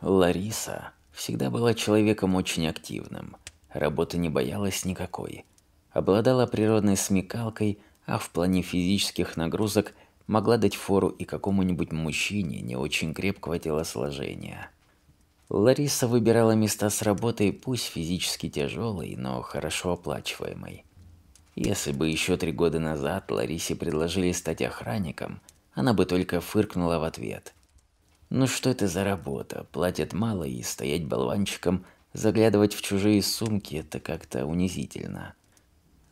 Лариса всегда была человеком очень активным. Работы не боялась никакой. Обладала природной смекалкой, а в плане физических нагрузок могла дать фору и какому-нибудь мужчине не очень крепкого телосложения. Лариса выбирала места с работой, пусть физически тяжелой, но хорошо оплачиваемой. Если бы еще три года назад Ларисе предложили стать охранником, она бы только фыркнула в ответ – ну что это за работа? Платят мало и стоять болванчиком, заглядывать в чужие сумки – это как-то унизительно.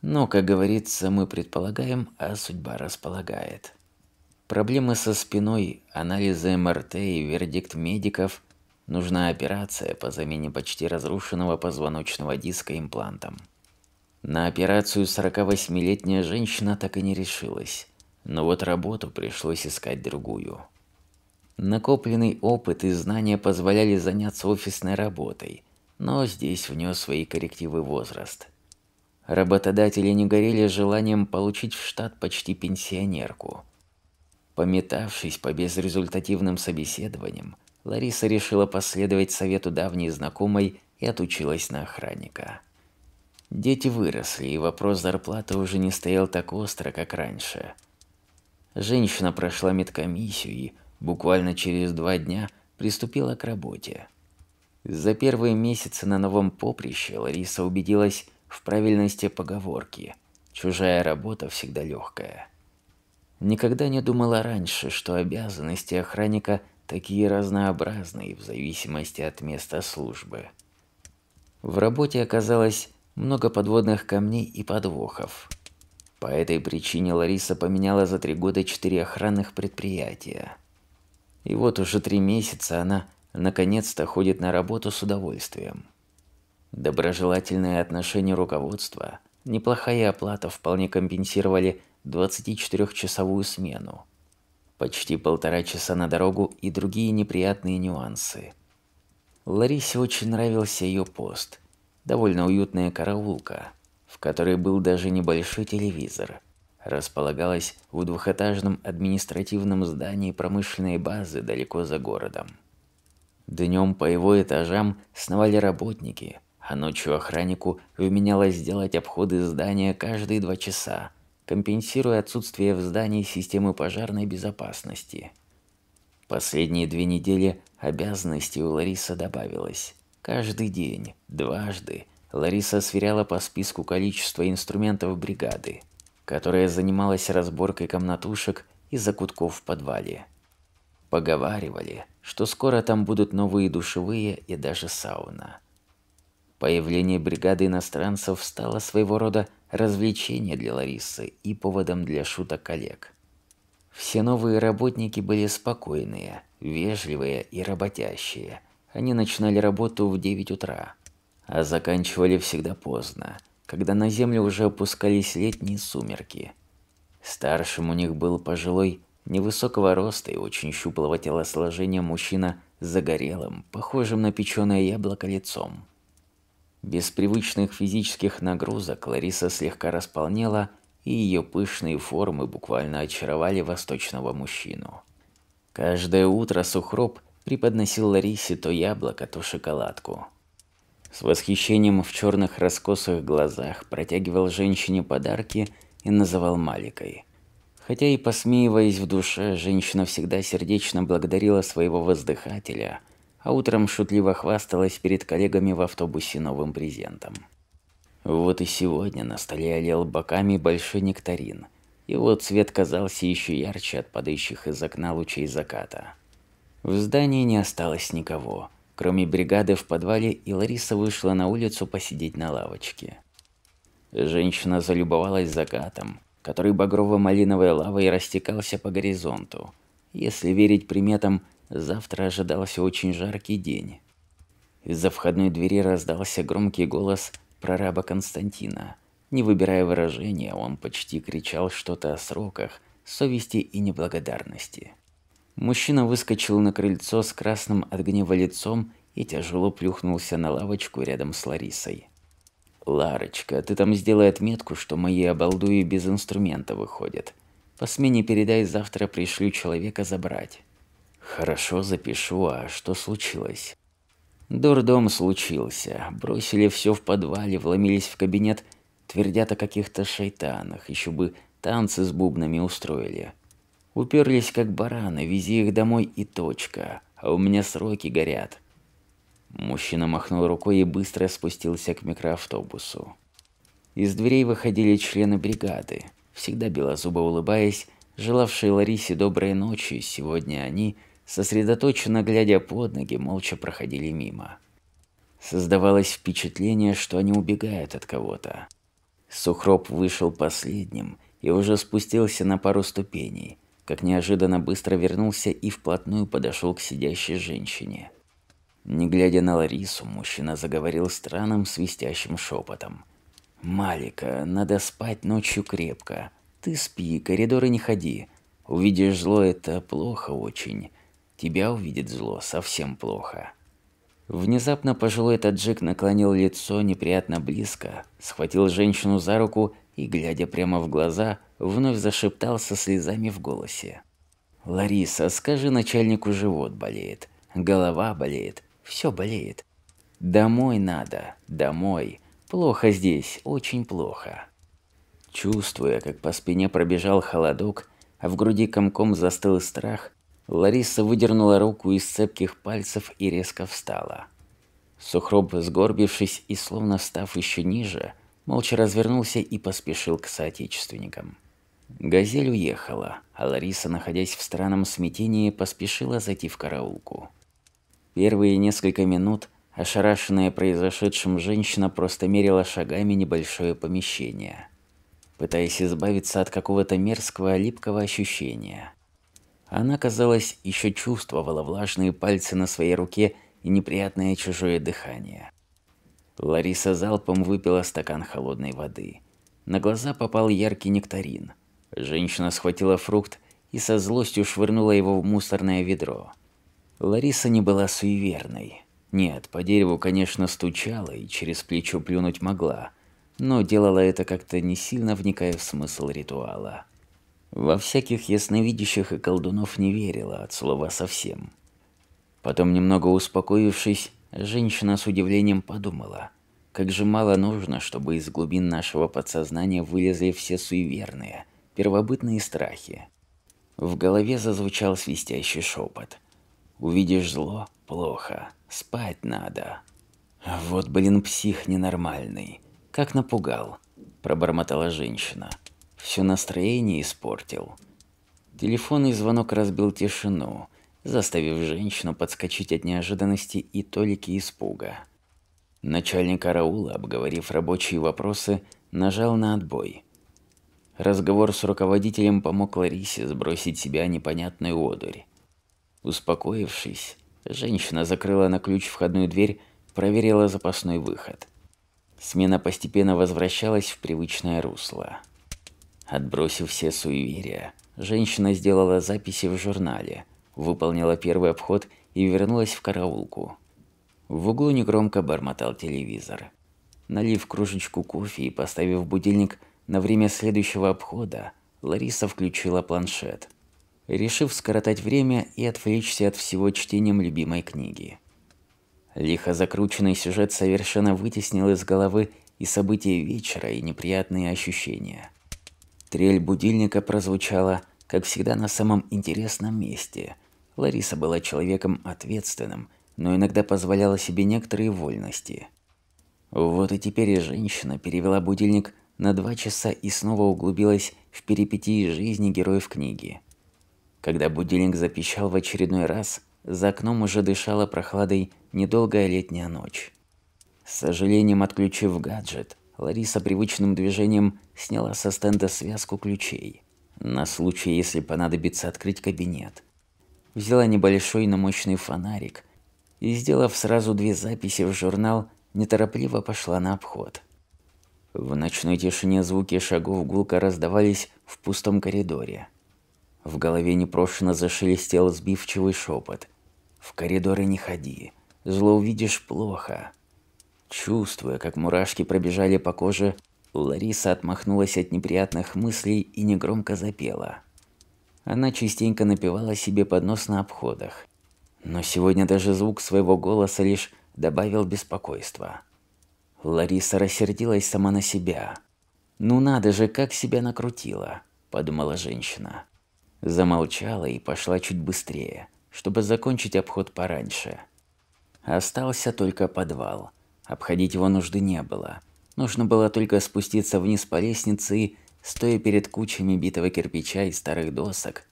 Но, как говорится, мы предполагаем, а судьба располагает. Проблемы со спиной, анализы МРТ и вердикт медиков – Нужна операция по замене почти разрушенного позвоночного диска имплантом. На операцию 48-летняя женщина так и не решилась, но вот работу пришлось искать другую. Накопленный опыт и знания позволяли заняться офисной работой, но здесь внес свои коррективы возраст. Работодатели не горели желанием получить в штат почти пенсионерку. Пометавшись по безрезультативным собеседованиям, Лариса решила последовать совету давней знакомой и отучилась на охранника. Дети выросли, и вопрос зарплаты уже не стоял так остро, как раньше. Женщина прошла медкомиссию и Буквально через два дня приступила к работе. За первые месяцы на новом поприще Лариса убедилась в правильности поговорки «чужая работа всегда легкая». Никогда не думала раньше, что обязанности охранника такие разнообразные в зависимости от места службы. В работе оказалось много подводных камней и подвохов. По этой причине Лариса поменяла за три года четыре охранных предприятия. И вот уже три месяца она наконец-то ходит на работу с удовольствием. Доброжелательное отношение руководства, неплохая оплата вполне компенсировали 24-часовую смену. Почти полтора часа на дорогу и другие неприятные нюансы. Ларисе очень нравился ее пост. Довольно уютная караулка, в которой был даже небольшой телевизор – располагалась в двухэтажном административном здании промышленной базы далеко за городом. Днем по его этажам сновали работники, а ночью охраннику вменялось делать обходы здания каждые два часа, компенсируя отсутствие в здании системы пожарной безопасности. Последние две недели обязанностей у Ларисы добавилось. Каждый день, дважды, Лариса сверяла по списку количество инструментов бригады – которая занималась разборкой комнатушек и закутков в подвале. Поговаривали, что скоро там будут новые душевые и даже сауна. Появление бригады иностранцев стало своего рода развлечением для Ларисы и поводом для шуток коллег. Все новые работники были спокойные, вежливые и работящие. Они начинали работу в 9 утра, а заканчивали всегда поздно, когда на землю уже опускались летние сумерки. Старшим у них был пожилой, невысокого роста и очень щуплого телосложения мужчина с загорелым, похожим на печеное яблоко лицом. Без привычных физических нагрузок Лариса слегка располнела, и ее пышные формы буквально очаровали восточного мужчину. Каждое утро Сухроб преподносил Ларисе то яблоко, то шоколадку – с восхищением в черных раскосых глазах, протягивал женщине подарки и называл Маликой. Хотя и посмеиваясь в душе, женщина всегда сердечно благодарила своего воздыхателя, а утром шутливо хвасталась перед коллегами в автобусе новым презентом. Вот и сегодня на столе олел боками большой нектарин. Его цвет казался еще ярче от падающих из окна лучей заката. В здании не осталось никого – Кроме бригады в подвале, и Лариса вышла на улицу посидеть на лавочке. Женщина залюбовалась закатом, который багрово-малиновой лавой растекался по горизонту. Если верить приметам, завтра ожидался очень жаркий день. Из-за входной двери раздался громкий голос прораба Константина. Не выбирая выражения, он почти кричал что-то о сроках, совести и неблагодарности. Мужчина выскочил на крыльцо с красным от гнева лицом и тяжело плюхнулся на лавочку рядом с Ларисой. «Ларочка, ты там сделай отметку, что мои обалдуи без инструмента выходят. По смене передай, завтра пришлю человека забрать». «Хорошо, запишу, а что случилось?» Дурдом случился. Бросили все в подвале, вломились в кабинет, твердят о каких-то шайтанах, еще бы танцы с бубнами устроили. Уперлись как бараны, вези их домой и точка. А у меня сроки горят. Мужчина махнул рукой и быстро спустился к микроавтобусу. Из дверей выходили члены бригады, всегда белозубо улыбаясь, желавшие Ларисе доброй ночи, сегодня они, сосредоточенно глядя под ноги, молча проходили мимо. Создавалось впечатление, что они убегают от кого-то. Сухроб вышел последним и уже спустился на пару ступеней – как неожиданно быстро вернулся и вплотную подошел к сидящей женщине. Не глядя на Ларису, мужчина заговорил странным свистящим шепотом. «Малика, надо спать ночью крепко. Ты спи, коридоры не ходи. Увидишь зло – это плохо очень. Тебя увидит зло – совсем плохо». Внезапно пожилой таджик наклонил лицо неприятно близко, схватил женщину за руку и, глядя прямо в глаза, вновь зашептал слезами в голосе. «Лариса, скажи начальнику, живот болеет, голова болеет, все болеет. Домой надо, домой. Плохо здесь, очень плохо». Чувствуя, как по спине пробежал холодок, а в груди комком застыл страх, Лариса выдернула руку из цепких пальцев и резко встала. Сухроб, сгорбившись и словно став еще ниже, молча развернулся и поспешил к соотечественникам. Газель уехала, а Лариса, находясь в странном смятении, поспешила зайти в караулку. Первые несколько минут ошарашенная произошедшим женщина просто мерила шагами небольшое помещение, пытаясь избавиться от какого-то мерзкого липкого ощущения. Она, казалось, еще чувствовала влажные пальцы на своей руке и неприятное чужое дыхание. Лариса залпом выпила стакан холодной воды. На глаза попал яркий нектарин – Женщина схватила фрукт и со злостью швырнула его в мусорное ведро. Лариса не была суеверной. Нет, по дереву, конечно, стучала и через плечо плюнуть могла, но делала это как-то не сильно вникая в смысл ритуала. Во всяких ясновидящих и колдунов не верила от слова совсем. Потом, немного успокоившись, женщина с удивлением подумала, как же мало нужно, чтобы из глубин нашего подсознания вылезли все суеверные – первобытные страхи. В голове зазвучал свистящий шепот. «Увидишь зло – плохо. Спать надо». «Вот, блин, псих ненормальный. Как напугал», – пробормотала женщина. «Все настроение испортил». Телефонный звонок разбил тишину, заставив женщину подскочить от неожиданности и толики испуга. Начальник караула, обговорив рабочие вопросы, нажал на отбой – Разговор с руководителем помог Ларисе сбросить себя непонятной одурь. Успокоившись, женщина закрыла на ключ входную дверь, проверила запасной выход. Смена постепенно возвращалась в привычное русло. Отбросив все суеверия, женщина сделала записи в журнале, выполнила первый обход и вернулась в караулку. В углу негромко бормотал телевизор. Налив кружечку кофе и поставив будильник, на время следующего обхода Лариса включила планшет, решив скоротать время и отвлечься от всего чтением любимой книги. Лихо закрученный сюжет совершенно вытеснил из головы и события вечера, и неприятные ощущения. Трель будильника прозвучала, как всегда, на самом интересном месте. Лариса была человеком ответственным, но иногда позволяла себе некоторые вольности. Вот и теперь женщина перевела будильник на два часа и снова углубилась в перипетии жизни героев книги. Когда будильник запищал в очередной раз, за окном уже дышала прохладой недолгая летняя ночь. С сожалением отключив гаджет, Лариса привычным движением сняла со стенда связку ключей. На случай, если понадобится открыть кабинет. Взяла небольшой, но мощный фонарик и, сделав сразу две записи в журнал, неторопливо пошла на обход. В ночной тишине звуки шагов гулко раздавались в пустом коридоре. В голове непрошено зашелестел сбивчивый шепот. «В коридоры не ходи, зло увидишь плохо». Чувствуя, как мурашки пробежали по коже, Лариса отмахнулась от неприятных мыслей и негромко запела. Она частенько напевала себе под нос на обходах. Но сегодня даже звук своего голоса лишь добавил беспокойства. Лариса рассердилась сама на себя. «Ну надо же, как себя накрутила», – подумала женщина. Замолчала и пошла чуть быстрее, чтобы закончить обход пораньше. Остался только подвал. Обходить его нужды не было. Нужно было только спуститься вниз по лестнице и, стоя перед кучами битого кирпича и старых досок,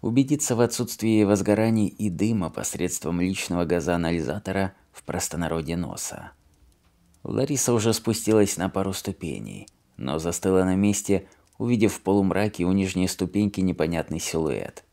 убедиться в отсутствии возгораний и дыма посредством личного газоанализатора в простонародье носа. Лариса уже спустилась на пару ступеней, но застыла на месте, увидев в полумраке у нижней ступеньки непонятный силуэт.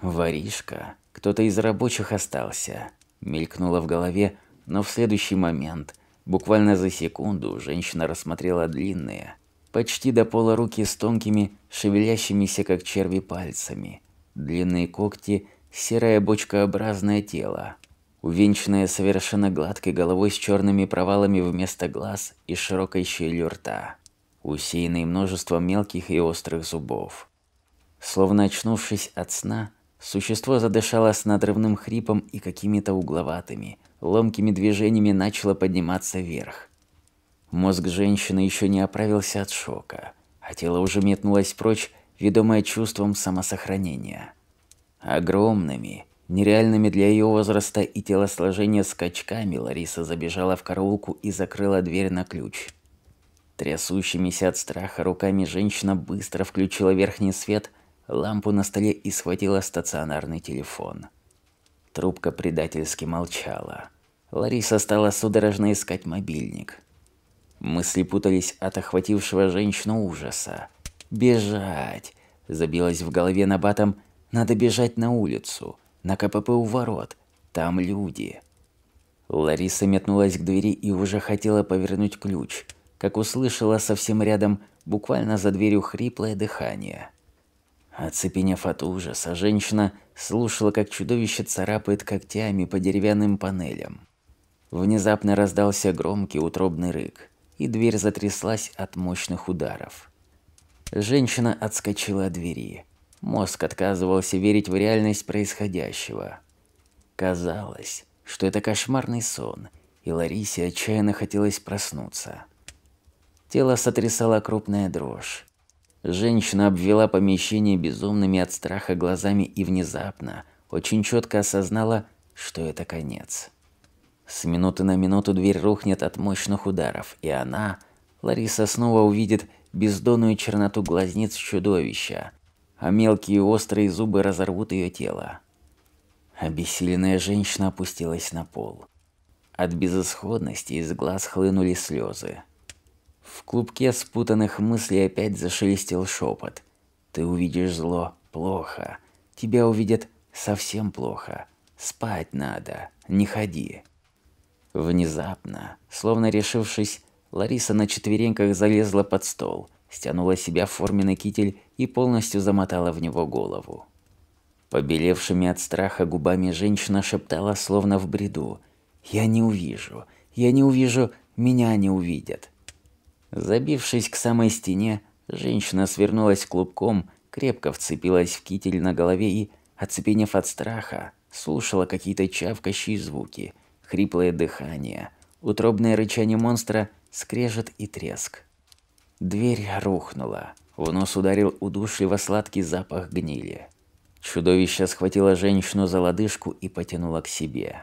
«Воришка, кто-то из рабочих остался», – мелькнуло в голове, но в следующий момент, буквально за секунду, женщина рассмотрела длинные, почти до пола руки с тонкими, шевелящимися как черви пальцами, длинные когти, серое бочкообразное тело – увенчанная совершенно гладкой головой с черными провалами вместо глаз и широкой щелью рта, усеянной множеством мелких и острых зубов. Словно очнувшись от сна, существо задышало с надрывным хрипом и какими-то угловатыми, ломкими движениями начало подниматься вверх. Мозг женщины еще не оправился от шока, а тело уже метнулось прочь, ведомое чувством самосохранения. Огромными, Нереальными для ее возраста и телосложения скачками Лариса забежала в караулку и закрыла дверь на ключ. Трясущимися от страха руками женщина быстро включила верхний свет, лампу на столе и схватила стационарный телефон. Трубка предательски молчала. Лариса стала судорожно искать мобильник. Мысли путались от охватившего женщину ужаса. «Бежать!» – забилась в голове на батом. «Надо бежать на улицу!» На КПП у ворот. Там люди. Лариса метнулась к двери и уже хотела повернуть ключ, как услышала совсем рядом, буквально за дверью, хриплое дыхание. Оцепенев от ужаса, женщина слушала, как чудовище царапает когтями по деревянным панелям. Внезапно раздался громкий утробный рык, и дверь затряслась от мощных ударов. Женщина отскочила от двери. Мозг отказывался верить в реальность происходящего. Казалось, что это кошмарный сон, и Ларисе отчаянно хотелось проснуться. Тело сотрясала крупная дрожь. Женщина обвела помещение безумными от страха глазами и внезапно, очень четко осознала, что это конец. С минуты на минуту дверь рухнет от мощных ударов, и она, Лариса, снова увидит бездонную черноту глазниц чудовища, а мелкие острые зубы разорвут ее тело. Обессиленная женщина опустилась на пол. От безысходности из глаз хлынули слезы. В клубке спутанных мыслей опять зашелестел шепот. «Ты увидишь зло плохо. Тебя увидят совсем плохо. Спать надо. Не ходи». Внезапно, словно решившись, Лариса на четвереньках залезла под стол, стянула себя в форменный китель и полностью замотала в него голову. Побелевшими от страха губами женщина шептала, словно в бреду. «Я не увижу, я не увижу, меня не увидят». Забившись к самой стене, женщина свернулась клубком, крепко вцепилась в китель на голове и, оцепенев от страха, слушала какие-то чавкающие звуки, хриплое дыхание, утробное рычание монстра, скрежет и треск. Дверь рухнула. В нос ударил удушливо-сладкий запах гнили. Чудовище схватило женщину за лодыжку и потянуло к себе.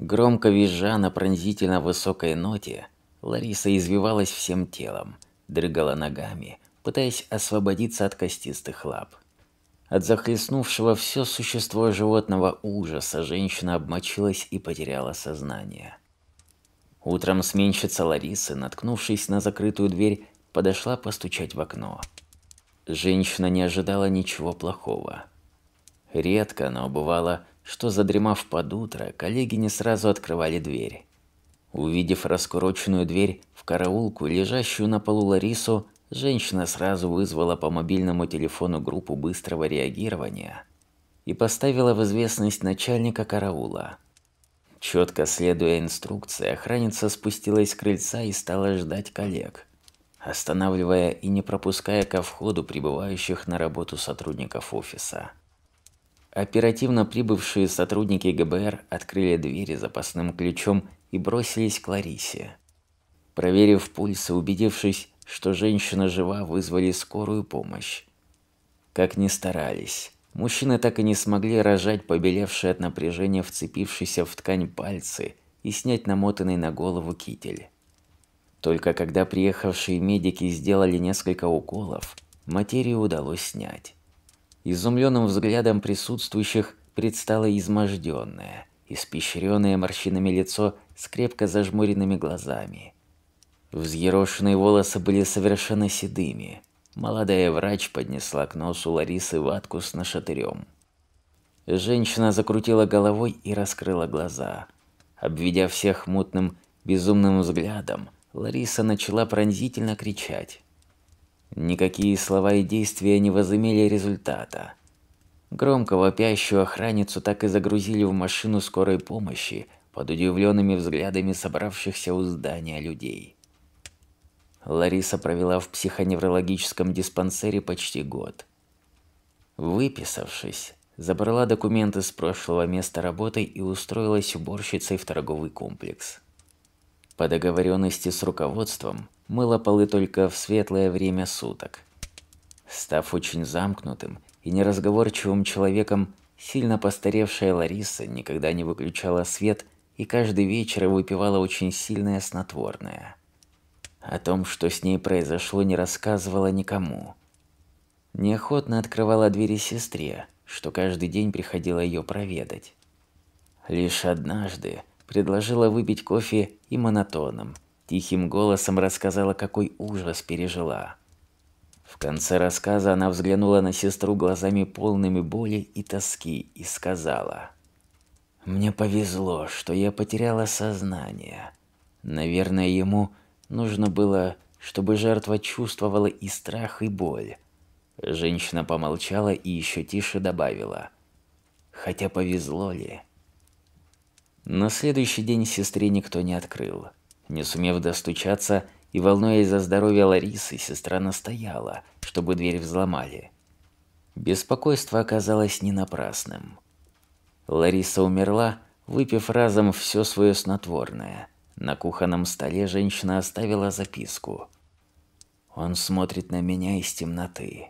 Громко визжа на пронзительно высокой ноте, Лариса извивалась всем телом, дрыгала ногами, пытаясь освободиться от костистых лап. От захлестнувшего все существо животного ужаса женщина обмочилась и потеряла сознание. Утром сменщица Ларисы, наткнувшись на закрытую дверь, подошла постучать в окно. Женщина не ожидала ничего плохого. Редко, она бывало, что задремав под утро, коллеги не сразу открывали дверь. Увидев раскуроченную дверь в караулку, лежащую на полу Ларису, женщина сразу вызвала по мобильному телефону группу быстрого реагирования и поставила в известность начальника караула. Четко следуя инструкции, охранница спустилась с крыльца и стала ждать коллег – останавливая и не пропуская ко входу прибывающих на работу сотрудников офиса. Оперативно прибывшие сотрудники ГБР открыли двери запасным ключом и бросились к Ларисе. Проверив пульс и убедившись, что женщина жива, вызвали скорую помощь. Как ни старались, мужчины так и не смогли рожать побелевшие от напряжения вцепившиеся в ткань пальцы и снять намотанный на голову китель. Только когда приехавшие медики сделали несколько уколов, материю удалось снять. Изумленным взглядом присутствующих предстало изможденное, испещренное морщинами лицо с крепко зажмуренными глазами. Взъерошенные волосы были совершенно седыми. Молодая врач поднесла к носу Ларисы ватку с нашатырем. Женщина закрутила головой и раскрыла глаза. Обведя всех мутным, безумным взглядом, Лариса начала пронзительно кричать. Никакие слова и действия не возымели результата. Громко вопящую охранницу так и загрузили в машину скорой помощи под удивленными взглядами собравшихся у здания людей. Лариса провела в психоневрологическом диспансере почти год. Выписавшись, забрала документы с прошлого места работы и устроилась уборщицей в торговый комплекс. По договоренности с руководством мыла полы только в светлое время суток. Став очень замкнутым и неразговорчивым человеком, сильно постаревшая Лариса никогда не выключала свет и каждый вечер выпивала очень сильное снотворное. О том, что с ней произошло, не рассказывала никому. Неохотно открывала двери сестре, что каждый день приходила ее проведать. Лишь однажды, предложила выпить кофе и монотонным, тихим голосом рассказала, какой ужас пережила. В конце рассказа она взглянула на сестру глазами полными боли и тоски и сказала: "Мне повезло, что я потеряла сознание. Наверное, ему нужно было, чтобы жертва чувствовала и страх, и боль". Женщина помолчала и еще тише добавила: "Хотя повезло ли?" На следующий день сестре никто не открыл. Не сумев достучаться и волнуясь за здоровье Ларисы, сестра настояла, чтобы дверь взломали. Беспокойство оказалось не напрасным. Лариса умерла, выпив разом все свое снотворное. На кухонном столе женщина оставила записку. Он смотрит на меня из темноты.